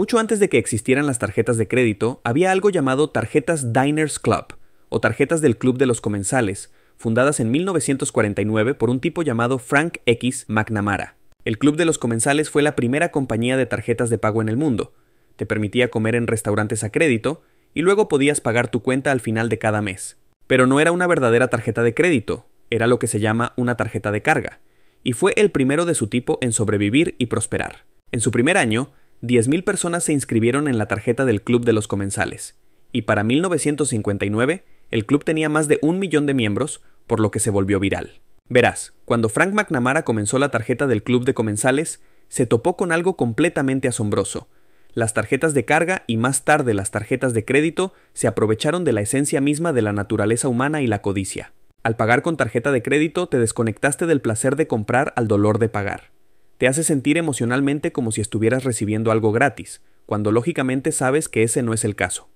Mucho antes de que existieran las tarjetas de crédito, había algo llamado tarjetas Diners Club, o tarjetas del Club de los Comensales, fundadas en 1949 por un tipo llamado Frank X. McNamara. El Club de los Comensales fue la primera compañía de tarjetas de pago en el mundo. Te permitía comer en restaurantes a crédito y luego podías pagar tu cuenta al final de cada mes. Pero no era una verdadera tarjeta de crédito, era lo que se llama una tarjeta de carga, y fue el primero de su tipo en sobrevivir y prosperar. En su primer año, 10.000 personas se inscribieron en la tarjeta del Club de los Comensales, y para 1959 el club tenía más de un millón de miembros, por lo que se volvió viral. Verás, cuando Frank McNamara comenzó la tarjeta del Club de Comensales, se topó con algo completamente asombroso. Las tarjetas de carga y más tarde las tarjetas de crédito se aprovecharon de la esencia misma de la naturaleza humana y la codicia. Al pagar con tarjeta de crédito te desconectaste del placer de comprar al dolor de pagar. Te hace sentir emocionalmente como si estuvieras recibiendo algo gratis, cuando lógicamente sabes que ese no es el caso.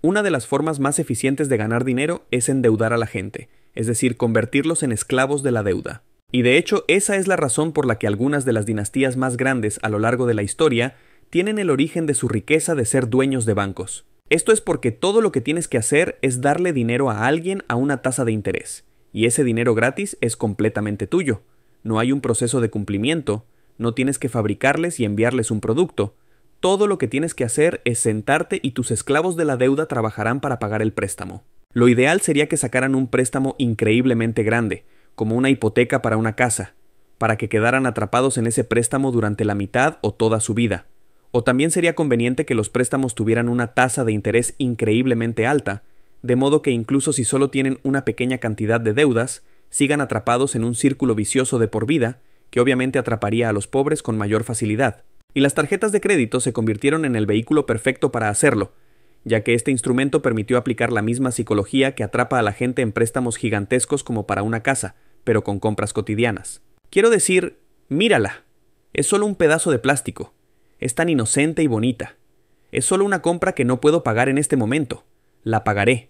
Una de las formas más eficientes de ganar dinero es endeudar a la gente, es decir, convertirlos en esclavos de la deuda. Y de hecho, esa es la razón por la que algunas de las dinastías más grandes a lo largo de la historia tienen el origen de su riqueza de ser dueños de bancos. Esto es porque todo lo que tienes que hacer es darle dinero a alguien a una tasa de interés, y ese dinero gratis es completamente tuyo. No hay un proceso de cumplimiento, no tienes que fabricarles y enviarles un producto. Todo lo que tienes que hacer es sentarte y tus esclavos de la deuda trabajarán para pagar el préstamo. Lo ideal sería que sacaran un préstamo increíblemente grande, como una hipoteca para una casa, para que quedaran atrapados en ese préstamo durante la mitad o toda su vida. O también sería conveniente que los préstamos tuvieran una tasa de interés increíblemente alta, de modo que incluso si solo tienen una pequeña cantidad de deudas, sigan atrapados en un círculo vicioso de por vida, que obviamente atraparía a los pobres con mayor facilidad, y las tarjetas de crédito se convirtieron en el vehículo perfecto para hacerlo, ya que este instrumento permitió aplicar la misma psicología que atrapa a la gente en préstamos gigantescos como para una casa, pero con compras cotidianas. Quiero decir, mírala. Es solo un pedazo de plástico. Es tan inocente y bonita. Es solo una compra que no puedo pagar en este momento. La pagaré.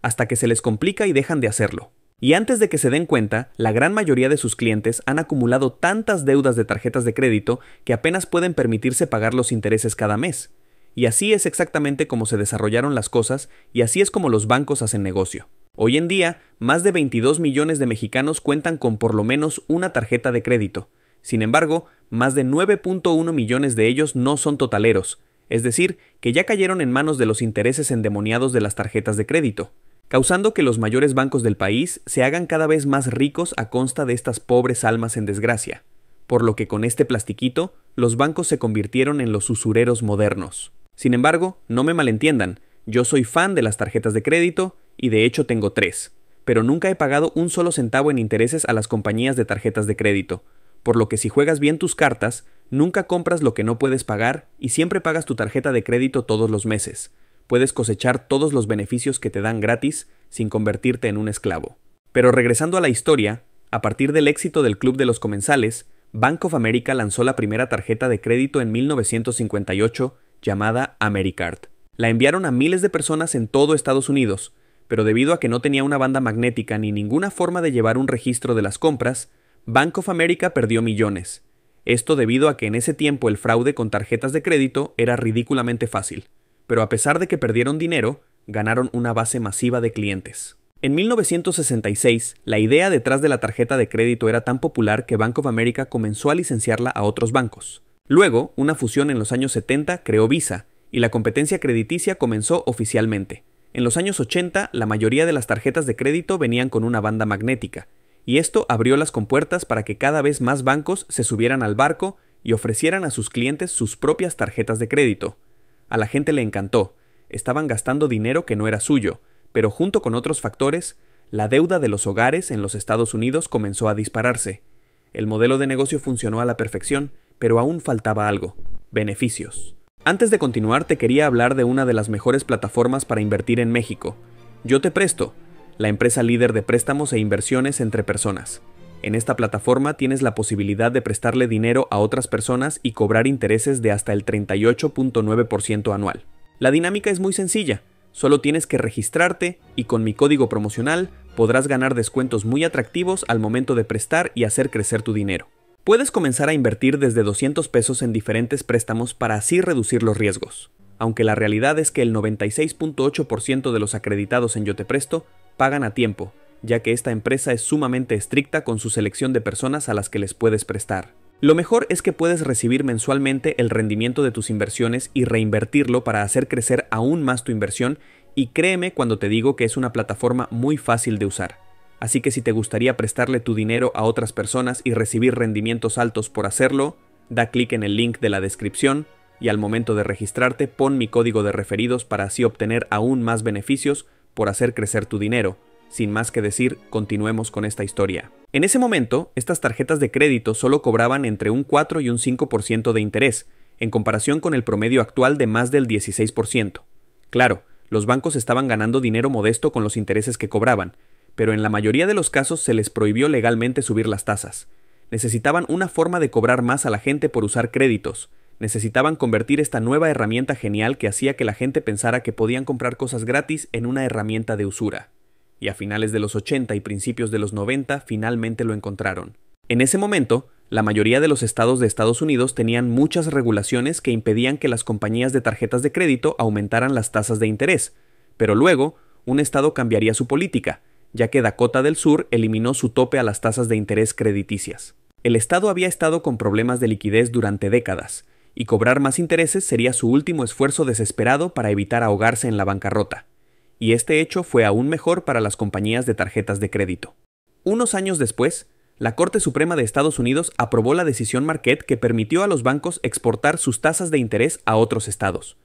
Hasta que se les complica y dejan de hacerlo. Y antes de que se den cuenta, la gran mayoría de sus clientes han acumulado tantas deudas de tarjetas de crédito que apenas pueden permitirse pagar los intereses cada mes. Y así es exactamente como se desarrollaron las cosas y así es como los bancos hacen negocio. Hoy en día, más de 22 millones de mexicanos cuentan con por lo menos una tarjeta de crédito. Sin embargo, más de 9.1 millones de ellos no son totaleros, es decir, que ya cayeron en manos de los intereses endemoniados de las tarjetas de crédito causando que los mayores bancos del país se hagan cada vez más ricos a consta de estas pobres almas en desgracia, por lo que con este plastiquito los bancos se convirtieron en los usureros modernos. Sin embargo, no me malentiendan, yo soy fan de las tarjetas de crédito y de hecho tengo tres, pero nunca he pagado un solo centavo en intereses a las compañías de tarjetas de crédito, por lo que si juegas bien tus cartas, nunca compras lo que no puedes pagar y siempre pagas tu tarjeta de crédito todos los meses, puedes cosechar todos los beneficios que te dan gratis sin convertirte en un esclavo. Pero regresando a la historia, a partir del éxito del Club de los Comensales, Bank of America lanzó la primera tarjeta de crédito en 1958 llamada AmeriCard. La enviaron a miles de personas en todo Estados Unidos, pero debido a que no tenía una banda magnética ni ninguna forma de llevar un registro de las compras, Bank of America perdió millones. Esto debido a que en ese tiempo el fraude con tarjetas de crédito era ridículamente fácil pero a pesar de que perdieron dinero, ganaron una base masiva de clientes. En 1966, la idea detrás de la tarjeta de crédito era tan popular que Bank of America comenzó a licenciarla a otros bancos. Luego, una fusión en los años 70 creó Visa, y la competencia crediticia comenzó oficialmente. En los años 80, la mayoría de las tarjetas de crédito venían con una banda magnética, y esto abrió las compuertas para que cada vez más bancos se subieran al barco y ofrecieran a sus clientes sus propias tarjetas de crédito. A la gente le encantó. Estaban gastando dinero que no era suyo, pero junto con otros factores, la deuda de los hogares en los Estados Unidos comenzó a dispararse. El modelo de negocio funcionó a la perfección, pero aún faltaba algo, beneficios. Antes de continuar, te quería hablar de una de las mejores plataformas para invertir en México, Yo Te Presto, la empresa líder de préstamos e inversiones entre personas. En esta plataforma tienes la posibilidad de prestarle dinero a otras personas y cobrar intereses de hasta el 38.9% anual. La dinámica es muy sencilla, solo tienes que registrarte y con mi código promocional podrás ganar descuentos muy atractivos al momento de prestar y hacer crecer tu dinero. Puedes comenzar a invertir desde 200 pesos en diferentes préstamos para así reducir los riesgos, aunque la realidad es que el 96.8% de los acreditados en Yo Te Presto pagan a tiempo ya que esta empresa es sumamente estricta con su selección de personas a las que les puedes prestar. Lo mejor es que puedes recibir mensualmente el rendimiento de tus inversiones y reinvertirlo para hacer crecer aún más tu inversión y créeme cuando te digo que es una plataforma muy fácil de usar. Así que si te gustaría prestarle tu dinero a otras personas y recibir rendimientos altos por hacerlo, da clic en el link de la descripción y al momento de registrarte pon mi código de referidos para así obtener aún más beneficios por hacer crecer tu dinero. Sin más que decir, continuemos con esta historia. En ese momento, estas tarjetas de crédito solo cobraban entre un 4 y un 5% de interés, en comparación con el promedio actual de más del 16%. Claro, los bancos estaban ganando dinero modesto con los intereses que cobraban, pero en la mayoría de los casos se les prohibió legalmente subir las tasas. Necesitaban una forma de cobrar más a la gente por usar créditos. Necesitaban convertir esta nueva herramienta genial que hacía que la gente pensara que podían comprar cosas gratis en una herramienta de usura y a finales de los 80 y principios de los 90 finalmente lo encontraron. En ese momento, la mayoría de los estados de Estados Unidos tenían muchas regulaciones que impedían que las compañías de tarjetas de crédito aumentaran las tasas de interés, pero luego, un estado cambiaría su política, ya que Dakota del Sur eliminó su tope a las tasas de interés crediticias. El estado había estado con problemas de liquidez durante décadas, y cobrar más intereses sería su último esfuerzo desesperado para evitar ahogarse en la bancarrota y este hecho fue aún mejor para las compañías de tarjetas de crédito. Unos años después, la Corte Suprema de Estados Unidos aprobó la decisión Marquette que permitió a los bancos exportar sus tasas de interés a otros estados.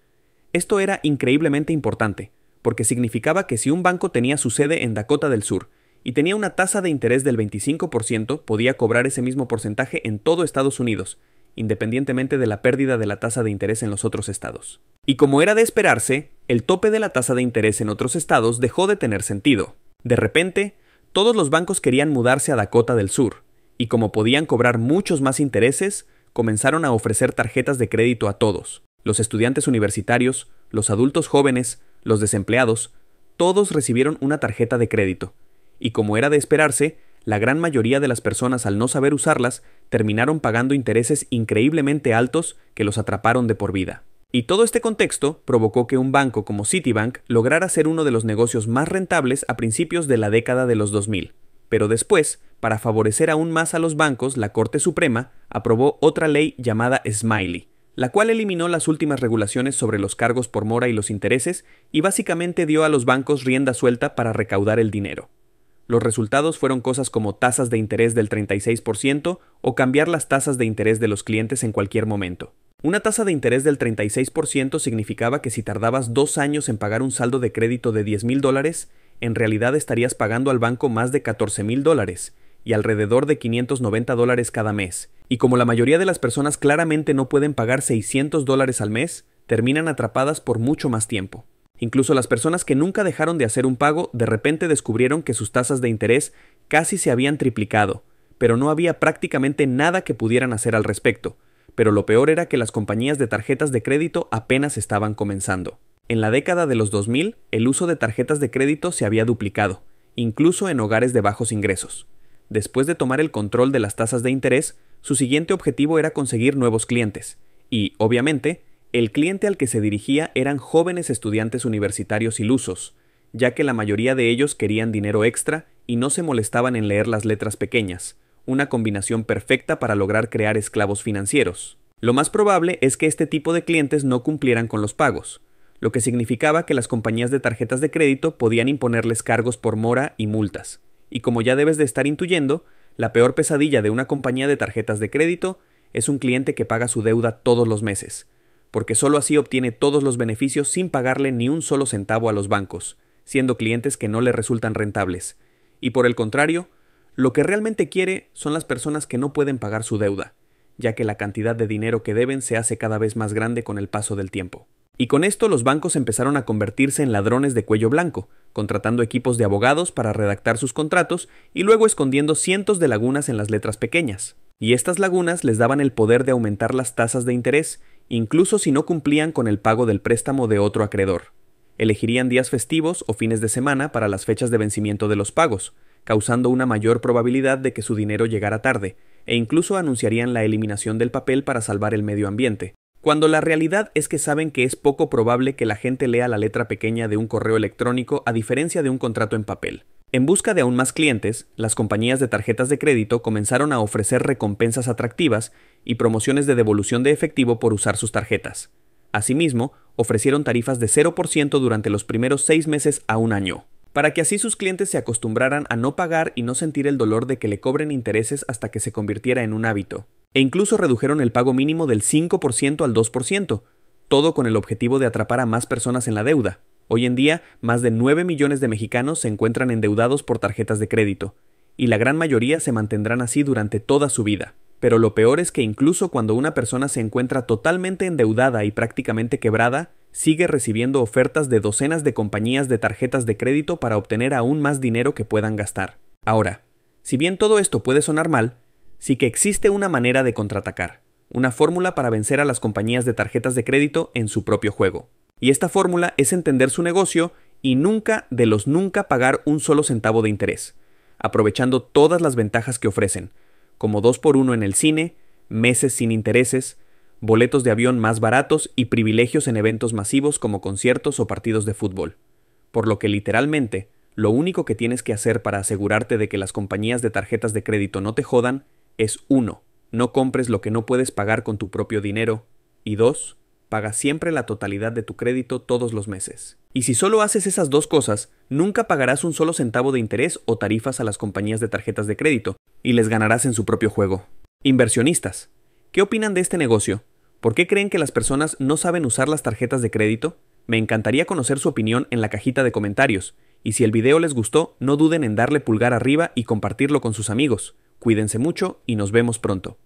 Esto era increíblemente importante, porque significaba que si un banco tenía su sede en Dakota del Sur y tenía una tasa de interés del 25%, podía cobrar ese mismo porcentaje en todo Estados Unidos, independientemente de la pérdida de la tasa de interés en los otros estados. Y como era de esperarse, el tope de la tasa de interés en otros estados dejó de tener sentido. De repente, todos los bancos querían mudarse a Dakota del Sur, y como podían cobrar muchos más intereses, comenzaron a ofrecer tarjetas de crédito a todos, los estudiantes universitarios, los adultos jóvenes, los desempleados, todos recibieron una tarjeta de crédito, y como era de esperarse, la gran mayoría de las personas al no saber usarlas terminaron pagando intereses increíblemente altos que los atraparon de por vida. Y todo este contexto provocó que un banco como Citibank lograra ser uno de los negocios más rentables a principios de la década de los 2000. Pero después, para favorecer aún más a los bancos, la Corte Suprema aprobó otra ley llamada Smiley, la cual eliminó las últimas regulaciones sobre los cargos por mora y los intereses y básicamente dio a los bancos rienda suelta para recaudar el dinero. Los resultados fueron cosas como tasas de interés del 36% o cambiar las tasas de interés de los clientes en cualquier momento. Una tasa de interés del 36% significaba que si tardabas dos años en pagar un saldo de crédito de $10,000, dólares, en realidad estarías pagando al banco más de $14,000 dólares y alrededor de 590 dólares cada mes. Y como la mayoría de las personas claramente no pueden pagar 600 dólares al mes, terminan atrapadas por mucho más tiempo. Incluso las personas que nunca dejaron de hacer un pago de repente descubrieron que sus tasas de interés casi se habían triplicado, pero no había prácticamente nada que pudieran hacer al respecto. Pero lo peor era que las compañías de tarjetas de crédito apenas estaban comenzando. En la década de los 2000, el uso de tarjetas de crédito se había duplicado, incluso en hogares de bajos ingresos. Después de tomar el control de las tasas de interés, su siguiente objetivo era conseguir nuevos clientes, y, obviamente, el cliente al que se dirigía eran jóvenes estudiantes universitarios ilusos, ya que la mayoría de ellos querían dinero extra y no se molestaban en leer las letras pequeñas, una combinación perfecta para lograr crear esclavos financieros. Lo más probable es que este tipo de clientes no cumplieran con los pagos, lo que significaba que las compañías de tarjetas de crédito podían imponerles cargos por mora y multas. Y como ya debes de estar intuyendo, la peor pesadilla de una compañía de tarjetas de crédito es un cliente que paga su deuda todos los meses, porque sólo así obtiene todos los beneficios sin pagarle ni un solo centavo a los bancos, siendo clientes que no le resultan rentables. Y por el contrario, lo que realmente quiere son las personas que no pueden pagar su deuda, ya que la cantidad de dinero que deben se hace cada vez más grande con el paso del tiempo. Y con esto los bancos empezaron a convertirse en ladrones de cuello blanco, contratando equipos de abogados para redactar sus contratos y luego escondiendo cientos de lagunas en las letras pequeñas. Y estas lagunas les daban el poder de aumentar las tasas de interés incluso si no cumplían con el pago del préstamo de otro acreedor. Elegirían días festivos o fines de semana para las fechas de vencimiento de los pagos, causando una mayor probabilidad de que su dinero llegara tarde, e incluso anunciarían la eliminación del papel para salvar el medio ambiente, cuando la realidad es que saben que es poco probable que la gente lea la letra pequeña de un correo electrónico a diferencia de un contrato en papel. En busca de aún más clientes, las compañías de tarjetas de crédito comenzaron a ofrecer recompensas atractivas y promociones de devolución de efectivo por usar sus tarjetas. Asimismo, ofrecieron tarifas de 0% durante los primeros seis meses a un año, para que así sus clientes se acostumbraran a no pagar y no sentir el dolor de que le cobren intereses hasta que se convirtiera en un hábito. E incluso redujeron el pago mínimo del 5% al 2%, todo con el objetivo de atrapar a más personas en la deuda. Hoy en día, más de 9 millones de mexicanos se encuentran endeudados por tarjetas de crédito, y la gran mayoría se mantendrán así durante toda su vida. Pero lo peor es que incluso cuando una persona se encuentra totalmente endeudada y prácticamente quebrada, sigue recibiendo ofertas de docenas de compañías de tarjetas de crédito para obtener aún más dinero que puedan gastar. Ahora, si bien todo esto puede sonar mal, sí que existe una manera de contraatacar, una fórmula para vencer a las compañías de tarjetas de crédito en su propio juego. Y esta fórmula es entender su negocio y nunca de los nunca pagar un solo centavo de interés, aprovechando todas las ventajas que ofrecen, como 2x1 en el cine, meses sin intereses, boletos de avión más baratos y privilegios en eventos masivos como conciertos o partidos de fútbol. Por lo que literalmente, lo único que tienes que hacer para asegurarte de que las compañías de tarjetas de crédito no te jodan es 1. No compres lo que no puedes pagar con tu propio dinero. Y 2 paga siempre la totalidad de tu crédito todos los meses. Y si solo haces esas dos cosas, nunca pagarás un solo centavo de interés o tarifas a las compañías de tarjetas de crédito, y les ganarás en su propio juego. Inversionistas, ¿qué opinan de este negocio? ¿Por qué creen que las personas no saben usar las tarjetas de crédito? Me encantaría conocer su opinión en la cajita de comentarios, y si el video les gustó, no duden en darle pulgar arriba y compartirlo con sus amigos. Cuídense mucho y nos vemos pronto.